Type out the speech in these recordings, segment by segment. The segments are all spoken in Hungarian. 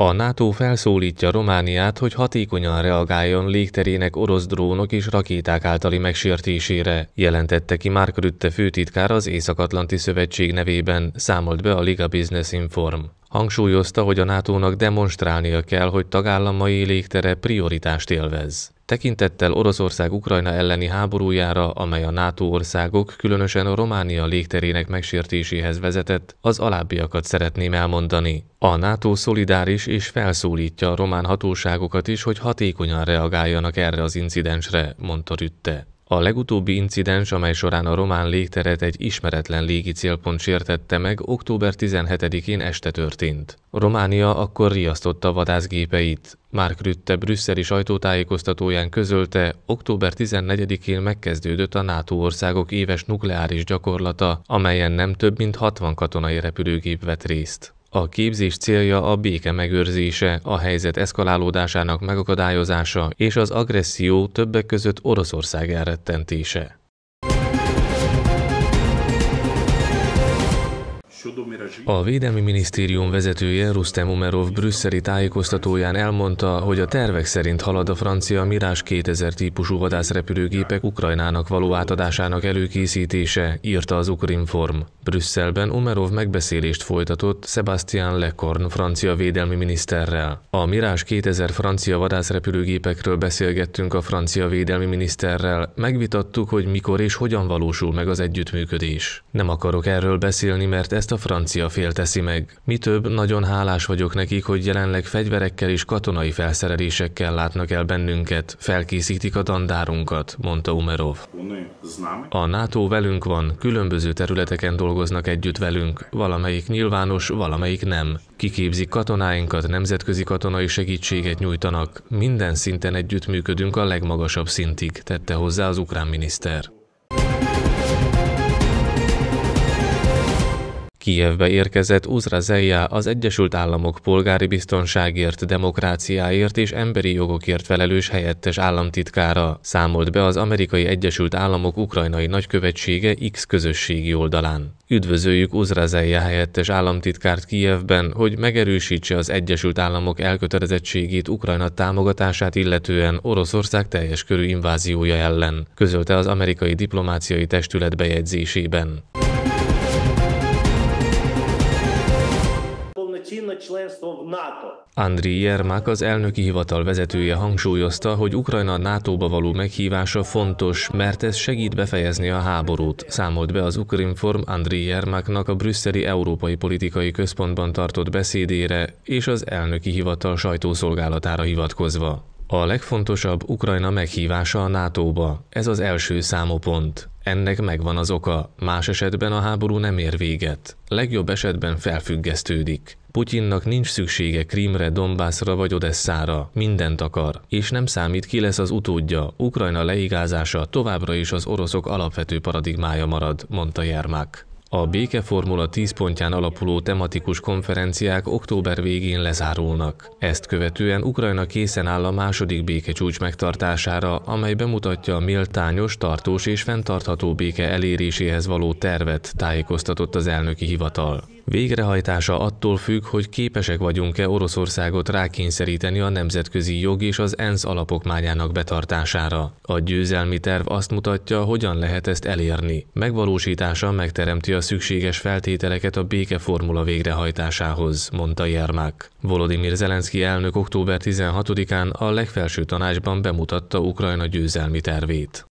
A NATO felszólítja Romániát, hogy hatékonyan reagáljon légterének orosz drónok és rakéták általi megsértésére, jelentette ki Mark Rutte főtitkár az Észak-Atlanti Szövetség nevében, számolt be a Liga Business Inform. Hangsúlyozta, hogy a NATO-nak demonstrálnia kell, hogy tagállamai légtere prioritást élvez. Tekintettel Oroszország-Ukrajna elleni háborújára, amely a NATO országok, különösen a Románia légterének megsértéséhez vezetett, az alábbiakat szeretném elmondani. A NATO szolidáris és felszólítja a román hatóságokat is, hogy hatékonyan reagáljanak erre az incidensre, mondta Rütte. A legutóbbi incidens, amely során a román légteret egy ismeretlen légi célpont sértette meg, október 17-én este történt. Románia akkor riasztotta vadászgépeit. Mark Rütte brüsszeli sajtótájékoztatóján közölte, október 14-én megkezdődött a NATO országok éves nukleáris gyakorlata, amelyen nem több mint 60 katonai repülőgép vett részt. A képzés célja a béke megőrzése, a helyzet eszkalálódásának megakadályozása és az agresszió többek között Oroszország elrettentése. A Védelmi Minisztérium vezetője Rustem Umerov brüsszeli tájékoztatóján elmondta, hogy a tervek szerint halad a francia Mirás 2000 típusú vadászrepülőgépek Ukrajnának való átadásának előkészítése, írta az Ukrinform. Brüsszelben Umerov megbeszélést folytatott Sebastian Lecorn francia védelmi miniszterrel. A Mirás 2000 francia vadászrepülőgépekről beszélgettünk a francia védelmi miniszterrel, megvitattuk, hogy mikor és hogyan valósul meg az együttműködés. Nem akarok erről beszélni, mert ezt ezt a francia fél teszi meg. Mi több, nagyon hálás vagyok nekik, hogy jelenleg fegyverekkel és katonai felszerelésekkel látnak el bennünket, felkészítik a dandárunkat, mondta Umerov. A NATO velünk van, különböző területeken dolgoznak együtt velünk, valamelyik nyilvános, valamelyik nem. Kiképzik katonáinkat, nemzetközi katonai segítséget nyújtanak, minden szinten együttműködünk a legmagasabb szintig, tette hozzá az ukrán miniszter. Kijevbe érkezett Uzra Zeya, az Egyesült Államok polgári biztonságért, demokráciáért és emberi jogokért felelős helyettes államtitkára, számolt be az Amerikai Egyesült Államok ukrajnai nagykövetsége X közösségi oldalán. Üdvözöljük Uzra Zeya helyettes államtitkárt Kijevben, hogy megerősítse az Egyesült Államok elkötelezettségét Ukrajna támogatását illetően Oroszország teljes körű inváziója ellen, közölte az amerikai diplomáciai testület bejegyzésében. цінне членство в НАТО. Andriy Jermák, az elnöki hivatal vezetője hangsúlyozta, hogy Ukrajna NATO-ba való meghívása fontos, mert ez segít befejezni a háborút, számolt be az Ukrinform Andriy Jermáknak a brüsszeli Európai Politikai Központban tartott beszédére és az elnöki hivatal sajtószolgálatára hivatkozva. A legfontosabb Ukrajna meghívása a NATO-ba, ez az első számopont. Ennek megvan az oka, más esetben a háború nem ér véget. Legjobb esetben felfüggesztődik. Putyinnak nincs szüksége Krímre, Dombászra vagy Odesszára, mindent akar, és nem számít ki lesz az utódja, Ukrajna leigázása továbbra is az oroszok alapvető paradigmája marad, mondta Jermák. A Békeformula 10 pontján alapuló tematikus konferenciák október végén lezárulnak. Ezt követően Ukrajna készen áll a második békecsúcs megtartására, amely bemutatja a méltányos, tartós és fenntartható béke eléréséhez való tervet, tájékoztatott az elnöki hivatal. Végrehajtása attól függ, hogy képesek vagyunk-e Oroszországot rákényszeríteni a nemzetközi jog és az ENSZ alapokmányának betartására. A győzelmi terv azt mutatja, hogyan lehet ezt elérni. Megvalósítása megteremti a szükséges feltételeket a békeformula végrehajtásához, mondta Jermák. Volodymyr Zelenszky elnök október 16-án a legfelső tanácsban bemutatta Ukrajna győzelmi tervét.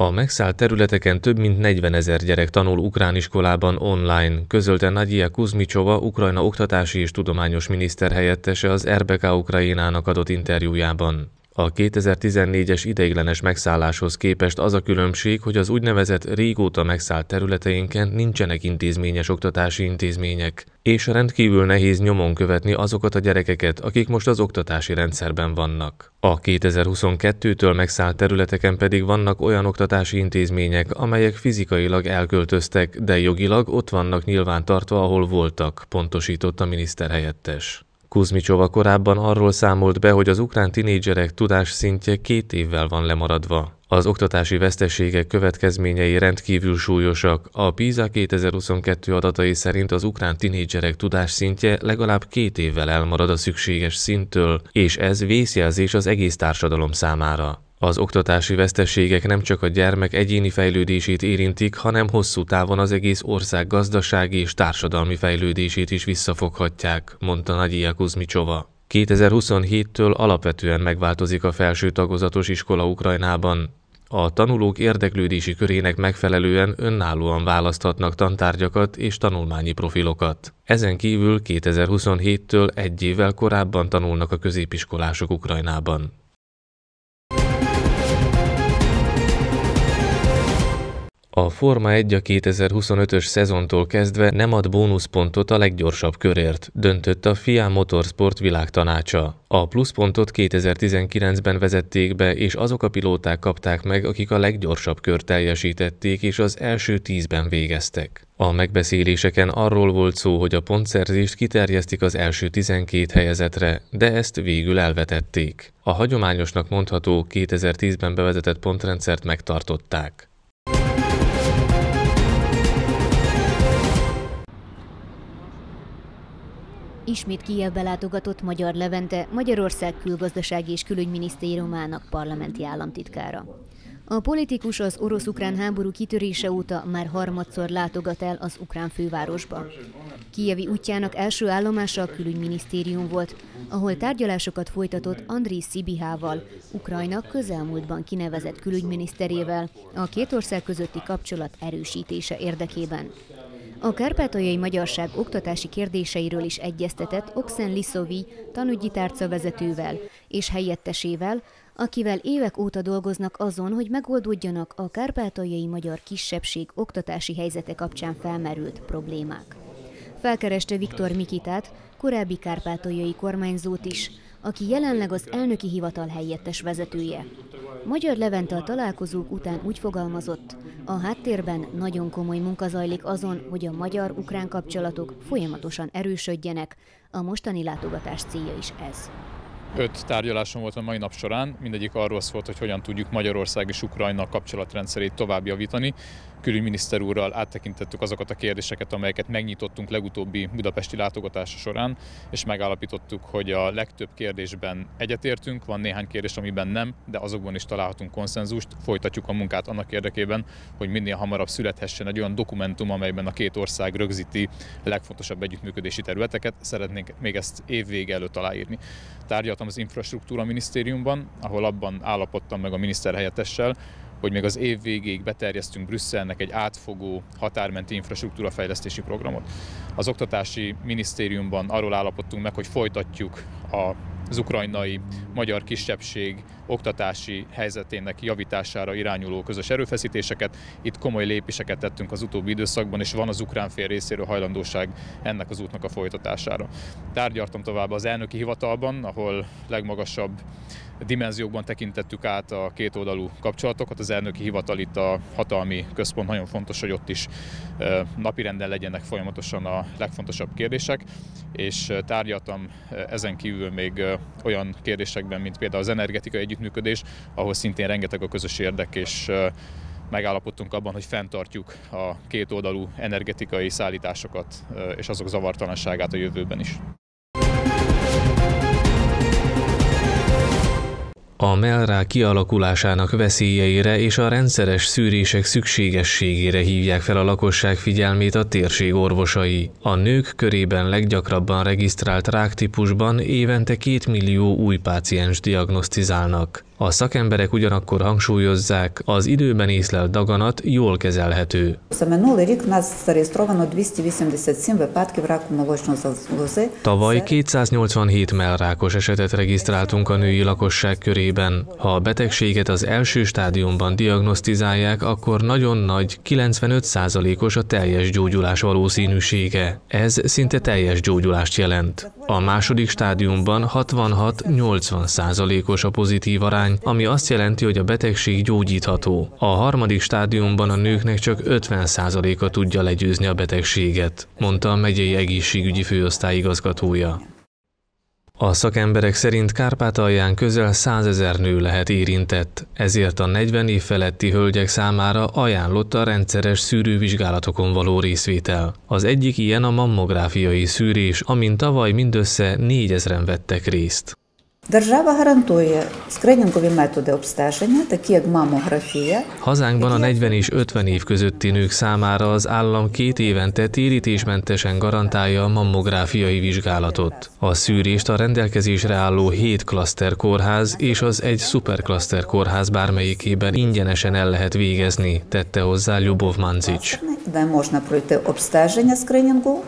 A megszállt területeken több mint 40 ezer gyerek tanul ukrán iskolában online, közölte Nagyia Kuzmicsova, Ukrajna oktatási és tudományos miniszter helyettese az RBK Ukrajnának adott interjújában. A 2014-es ideiglenes megszálláshoz képest az a különbség, hogy az úgynevezett régóta megszállt területeinken nincsenek intézményes oktatási intézmények, és rendkívül nehéz nyomon követni azokat a gyerekeket, akik most az oktatási rendszerben vannak. A 2022-től megszállt területeken pedig vannak olyan oktatási intézmények, amelyek fizikailag elköltöztek, de jogilag ott vannak nyilván tartva, ahol voltak, pontosított a miniszterhelyettes. Kuzmicsova korábban arról számolt be, hogy az ukrán tinédzserek tudás szintje két évvel van lemaradva. Az oktatási veszteségek következményei rendkívül súlyosak. A PISA 2022 adatai szerint az ukrán tinédzserek tudásszintje legalább két évvel elmarad a szükséges szinttől, és ez vészjelzés az egész társadalom számára. Az oktatási veszteségek nem csak a gyermek egyéni fejlődését érintik, hanem hosszú távon az egész ország gazdasági és társadalmi fejlődését is visszafoghatják, mondta Nagyia Kuzmicsova. 2027-től alapvetően megváltozik a felső tagozatos iskola Ukrajnában. A tanulók érdeklődési körének megfelelően önállóan választhatnak tantárgyakat és tanulmányi profilokat. Ezen kívül 2027-től egy évvel korábban tanulnak a középiskolások Ukrajnában. A Forma 1 a 2025-ös szezontól kezdve nem ad bónuszpontot a leggyorsabb körért, döntött a FIA Motorsport világtanácsa. A pluszpontot 2019-ben vezették be, és azok a pilóták kapták meg, akik a leggyorsabb kör teljesítették, és az első tízben végeztek. A megbeszéléseken arról volt szó, hogy a pontszerzést kiterjesztik az első 12 helyezetre, de ezt végül elvetették. A hagyományosnak mondható 2010-ben bevezetett pontrendszert megtartották. Ismét Kijevbe látogatott Magyar Levente, Magyarország külgazdasági és külügyminisztériumának parlamenti államtitkára. A politikus az orosz-ukrán háború kitörése óta már harmadszor látogat el az ukrán fővárosba. Kijevi útjának első állomása a külügyminisztérium volt, ahol tárgyalásokat folytatott Andriy Szibihával, Ukrajna közelmúltban kinevezett külügyminiszterével a két ország közötti kapcsolat erősítése érdekében. A kárpátaljai magyarság oktatási kérdéseiről is egyeztetett Oxen Liszovi tanügyi vezetővel és helyettesével, akivel évek óta dolgoznak azon, hogy megoldódjanak a kárpátaljai magyar kisebbség oktatási helyzete kapcsán felmerült problémák. Felkereste Viktor Mikitát, korábbi kárpátaljai kormányzót is, aki jelenleg az elnöki hivatal helyettes vezetője. Magyar Levente a találkozók után úgy fogalmazott, a háttérben nagyon komoly munka zajlik azon, hogy a magyar-ukrán kapcsolatok folyamatosan erősödjenek, a mostani látogatás célja is ez. Öt tárgyalásom volt a mai nap során, mindegyik arról szólt, hogy hogyan tudjuk Magyarország és Ukrajna kapcsolatrendszerét tovább javítani. Külügyminiszter úrral áttekintettük azokat a kérdéseket, amelyeket megnyitottunk legutóbbi budapesti látogatása során, és megállapítottuk, hogy a legtöbb kérdésben egyetértünk, van néhány kérdés, amiben nem, de azokban is találhatunk konszenzust, folytatjuk a munkát annak érdekében, hogy minél hamarabb születhessen egy olyan dokumentum, amelyben a két ország rögzíti legfontosabb együttműködési területeket. Szeretnénk még ezt évvége előtt aláírni. Tárgyal voltam az infrastruktúra minisztériumban, ahol abban állapodtam meg a miniszterhelyettessel, hogy még az év végéig beterjesztünk Brüsszelnek egy átfogó határmenti infrastruktúra fejlesztési programot. Az oktatási minisztériumban arról állapodtunk meg, hogy folytatjuk az ukrajnai magyar kisebbség oktatási helyzetének javítására irányuló közös erőfeszítéseket. Itt komoly lépéseket tettünk az utóbbi időszakban, és van az ukrán fél részéről hajlandóság ennek az útnak a folytatására. Tárgyaltam tovább az elnöki hivatalban, ahol legmagasabb dimenziókban tekintettük át a kétoldalú kapcsolatokat. Az elnöki hivatal itt a hatalmi központ, nagyon fontos, hogy ott is napirenden legyenek folyamatosan a legfontosabb kérdések, és tárgyaltam ezen kívül még olyan kérdésekben, mint például az energetikai együtt együttműködés, ahol szintén rengeteg a közös érdek, és megállapodtunk abban, hogy fenntartjuk a két oldalú energetikai szállításokat és azok zavartalanságát a jövőben is. a melrá kialakulásának veszélyeire és a rendszeres szűrések szükségességére hívják fel a lakosság figyelmét a térség orvosai. A nők körében leggyakrabban regisztrált ráktípusban évente 2 millió új páciens diagnosztizálnak. A szakemberek ugyanakkor hangsúlyozzák, az időben észlelt daganat jól kezelhető. Tavaly 287 mellrákos esetet regisztráltunk a női lakosság körében. Ha a betegséget az első stádiumban diagnosztizálják, akkor nagyon nagy, 95%-os a teljes gyógyulás valószínűsége. Ez szinte teljes gyógyulást jelent. A második stádiumban 66-80%-os a pozitív arány, arány, ami azt jelenti, hogy a betegség gyógyítható. A harmadik stádiumban a nőknek csak 50%-a tudja legyőzni a betegséget, mondta a megyei egészségügyi főosztály igazgatója. A szakemberek szerint Kárpátalján közel 100 ezer nő lehet érintett, ezért a 40 év feletti hölgyek számára ajánlott a rendszeres szűrővizsgálatokon való részvétel. Az egyik ilyen a mammográfiai szűrés, amin tavaly mindössze 4000 ezeren vettek részt. Держава гарантує скринінгові методи обстеження, такі як мамографія. Hazánkban a 40 és 50 év közötti nők számára az állam két évente térítésmentesen garantálja a mammográfiai vizsgálatot. A szűrést a rendelkezésre álló 7 klaszter kórház és az egy szuperklaszter kórház bármelyikében ingyenesen el lehet végezni, tette hozzá Ljubov Mancic. De можна пройти обстеження скринінгового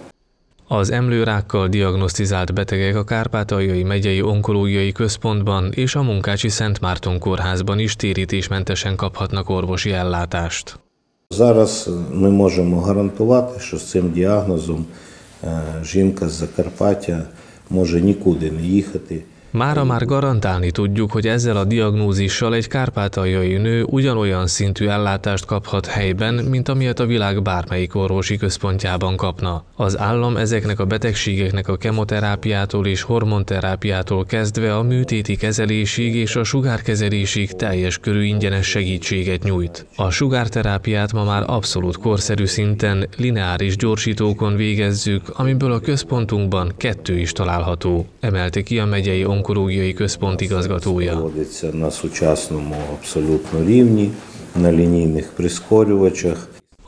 az emlőrákkal diagnosztizált betegek a Kárpátaljai megyei onkológiai központban és a Munkácsi Szent Márton kórházban is térítésmentesen kaphatnak orvosi ellátást. Зараз ми можемо гарантувати, що з цим діагнозом жінка з Закарпаття може нікуди не їхати, Mára már garantálni tudjuk, hogy ezzel a diagnózissal egy kárpátaljai nő ugyanolyan szintű ellátást kaphat helyben, mint amilyet a világ bármelyik orvosi központjában kapna. Az állam ezeknek a betegségeknek a kemoterápiától és hormonterápiától kezdve a műtéti kezelésig és a sugárkezelésig teljes körű ingyenes segítséget nyújt. A sugárterápiát ma már abszolút korszerű szinten, lineáris gyorsítókon végezzük, amiből a központunkban kettő is található, emelte ki a megyei Onkológiai Központ igazgatója.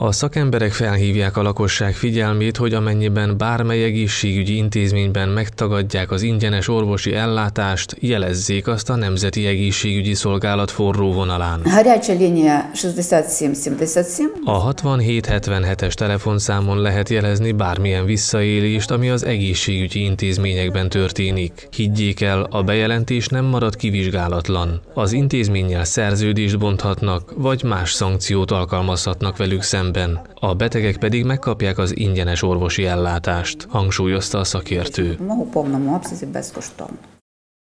A szakemberek felhívják a lakosság figyelmét, hogy amennyiben bármely egészségügyi intézményben megtagadják az ingyenes orvosi ellátást, jelezzék azt a Nemzeti Egészségügyi Szolgálat forró vonalán. A 6777-es telefonszámon lehet jelezni bármilyen visszaélést, ami az egészségügyi intézményekben történik. Higgyék el, a bejelentés nem marad kivizsgálatlan. Az intézménnyel szerződést bonthatnak, vagy más szankciót alkalmazhatnak velük szemben rendben, a betegek pedig megkapják az ingyenes orvosi ellátást, hangsúlyozta a szakértő.